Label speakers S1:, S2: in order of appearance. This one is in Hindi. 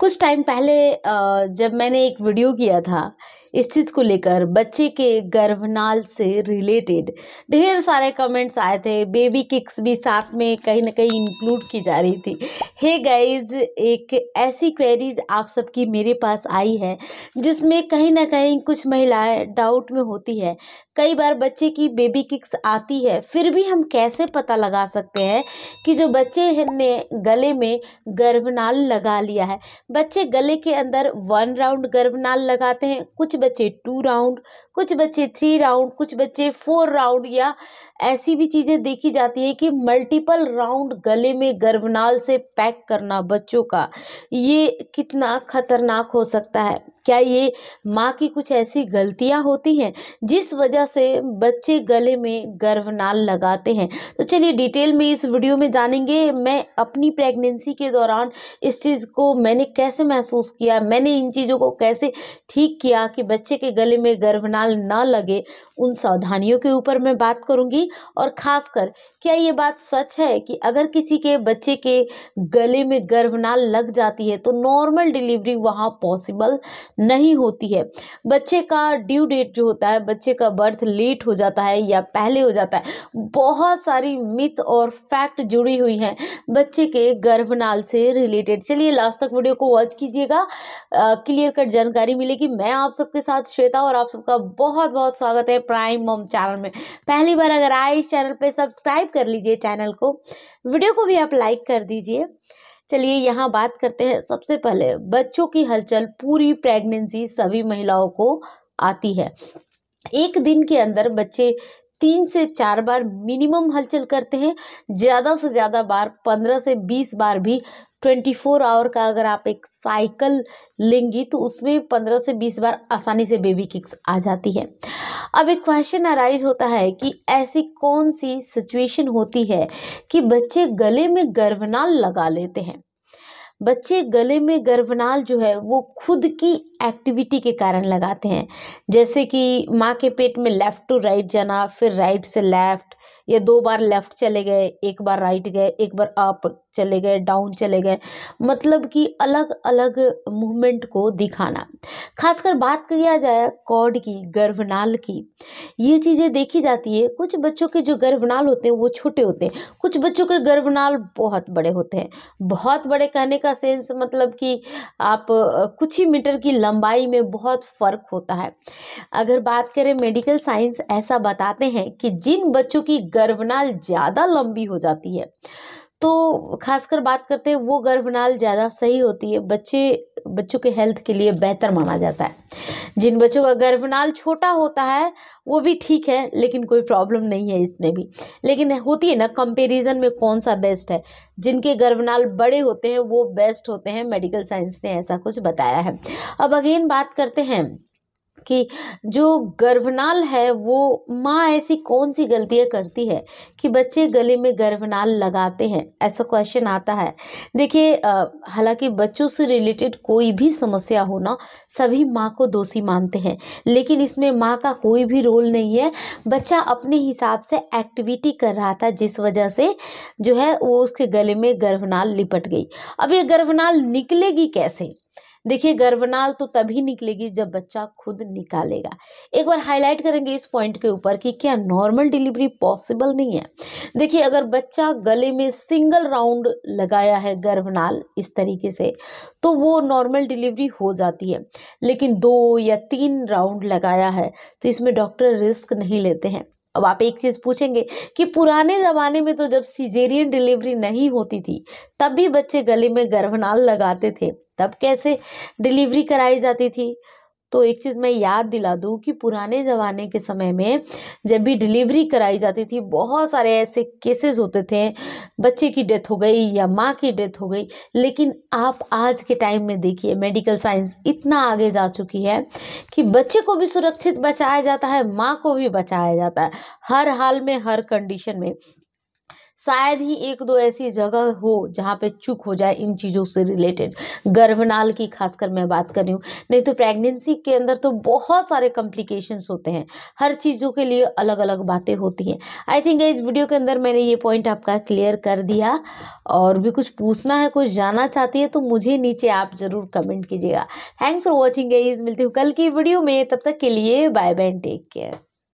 S1: कुछ टाइम पहले जब मैंने एक वीडियो किया था इस चीज़ को लेकर बच्चे के गर्भनाल से रिलेटेड ढेर सारे कमेंट्स आए थे बेबी किक्स भी साथ में कहीं ना कहीं इंक्लूड की जा रही थी हे hey गाइज एक ऐसी क्वेरीज आप सबकी मेरे पास आई है जिसमें कहीं ना कहीं कुछ महिलाएं डाउट में होती है कई बार बच्चे की बेबी किक्स आती है फिर भी हम कैसे पता लगा सकते हैं कि जो बच्चे ने गले में गर्भनाल लगा लिया है बच्चे गले के अंदर वन राउंड गर्भनाल लगाते हैं कुछ बच्चे टू राउंड कुछ बच्चे थ्री राउंड कुछ बच्चे फोर राउंड या ऐसी भी चीज़ें देखी जाती है कि मल्टीपल राउंड गले में गर्भनाल से पैक करना बच्चों का ये कितना खतरनाक हो सकता है क्या ये माँ की कुछ ऐसी गलतियाँ होती हैं जिस वजह से बच्चे गले में गर्भनाल लगाते हैं तो चलिए डिटेल में इस वीडियो में जानेंगे मैं अपनी प्रेगनेंसी के दौरान इस चीज़ को मैंने कैसे महसूस किया मैंने इन चीज़ों को कैसे ठीक किया कि बच्चे के गले में गर्भनाल ना लगे उन सावधानियों के ऊपर मैं बात करूँगी और खासकर क्या ये बात सच है कि अगर किसी के बच्चे के गले में गर्भनाल लग जाती है तो नॉर्मल डिलीवरी वहाँ पॉसिबल नहीं होती है बच्चे का ड्यू डेट जो होता है बच्चे का बर्थ लेट हो जाता है या पहले हो जाता है बहुत सारी मिथ और फैक्ट जुड़ी हुई हैं बच्चे के गर्भनाल से रिलेटेड चलिए लास्ट तक वीडियो को वॉच कीजिएगा क्लियर कट जानकारी मिलेगी मैं आप सबके साथ श्वेता और आप सबका बहुत बहुत स्वागत है प्राइम मॉम चैनल में पहली बार अगर आए इस चैनल पर सब्सक्राइब कर लीजिए चैनल को वीडियो को भी आप लाइक कर दीजिए चलिए यहाँ बात करते हैं सबसे पहले बच्चों की हलचल पूरी प्रेगनेंसी सभी महिलाओं को आती है एक दिन के अंदर बच्चे तीन से चार बार मिनिमम हलचल करते हैं ज़्यादा से ज़्यादा बार पंद्रह से बीस बार भी ट्वेंटी फोर आवर का अगर आप एक साइकिल लेंगी तो उसमें पंद्रह से बीस बार आसानी से बेबी किक्स आ जाती है अब एक क्वेश्चन अराइज होता है कि ऐसी कौन सी सिचुएशन होती है कि बच्चे गले में गर्भनाल लगा लेते हैं बच्चे गले में गर्भनाल जो है वो खुद की एक्टिविटी के कारण लगाते हैं जैसे कि माँ के पेट में लेफ़्ट टू राइट जाना फिर राइट से लेफ़्ट या दो बार लेफ़्ट चले गए एक बार राइट गए एक बार अप चले गए डाउन चले गए मतलब कि अलग अलग मूवमेंट को दिखाना खासकर बात किया जाए कॉर्ड की गर्भनाल की ये चीज़ें देखी जाती है कुछ बच्चों के जो गर्भनाल होते हैं वो छोटे होते हैं कुछ बच्चों के गर्भनाल बहुत बड़े होते हैं बहुत बड़े कहने का सेंस मतलब कि आप कुछ ही मीटर की लंबाई में बहुत फ़र्क होता है अगर बात करें मेडिकल साइंस ऐसा बताते हैं कि जिन बच्चों की गर्भनाल ज़्यादा लंबी हो जाती है तो खासकर बात करते हैं वो गर्भनाल ज़्यादा सही होती है बच्चे बच्चों के हेल्थ के लिए बेहतर माना जाता है जिन बच्चों का गर्भनाल छोटा होता है वो भी ठीक है लेकिन कोई प्रॉब्लम नहीं है इसमें भी लेकिन होती है ना कंपैरिजन में कौन सा बेस्ट है जिनके गर्भनाल बड़े होते हैं वो बेस्ट होते हैं मेडिकल साइंस ने ऐसा कुछ बताया है अब अगेन बात करते हैं कि जो गर्भनाल है वो माँ ऐसी कौन सी गलतियाँ करती है कि बच्चे गले में गर्भनाल लगाते हैं ऐसा क्वेश्चन आता है देखिए हालांकि बच्चों से रिलेटेड कोई भी समस्या होना सभी माँ को दोषी मानते हैं लेकिन इसमें माँ का कोई भी रोल नहीं है बच्चा अपने हिसाब से एक्टिविटी कर रहा था जिस वजह से जो है वो उसके गले में गर्भनाल लिपट गई अब ये गर्भनाल निकलेगी कैसे देखिए गर्भनाल तो तभी निकलेगी जब बच्चा खुद निकालेगा एक बार हाईलाइट करेंगे इस पॉइंट के ऊपर कि क्या नॉर्मल डिलीवरी पॉसिबल नहीं है देखिए अगर बच्चा गले में सिंगल राउंड लगाया है गर्भनाल इस तरीके से तो वो नॉर्मल डिलीवरी हो जाती है लेकिन दो या तीन राउंड लगाया है तो इसमें डॉक्टर रिस्क नहीं लेते हैं अब आप एक चीज़ पूछेंगे कि पुराने ज़माने में तो जब सीजेरियन डिलीवरी नहीं होती थी तब भी बच्चे गले में गर्भनाल लगाते थे तब कैसे डिलीवरी कराई जाती थी तो एक चीज़ मैं याद दिला दूँ कि पुराने ज़माने के समय में जब भी डिलीवरी कराई जाती थी बहुत सारे ऐसे केसेस होते थे बच्चे की डेथ हो गई या माँ की डेथ हो गई लेकिन आप आज के टाइम में देखिए मेडिकल साइंस इतना आगे जा चुकी है कि बच्चे को भी सुरक्षित बचाया जाता है माँ को भी बचाया जाता है हर हाल में हर कंडीशन में शायद ही एक दो ऐसी जगह हो जहाँ पे चुक हो जाए इन चीज़ों से रिलेटेड गर्भनाल की खासकर मैं बात कर रही हूँ नहीं तो प्रेगनेंसी के अंदर तो बहुत सारे कॉम्प्लिकेशंस होते हैं हर चीज़ों के लिए अलग अलग बातें होती हैं आई थिंक इस वीडियो के अंदर मैंने ये पॉइंट आपका क्लियर कर दिया और भी कुछ पूछना है कुछ जानना चाहती है तो मुझे नीचे आप ज़रूर कमेंट कीजिएगा थैंक्स फॉर वॉचिंग गाइज मिलती हूँ कल की वीडियो में तब तक के लिए बाय बाय टेक केयर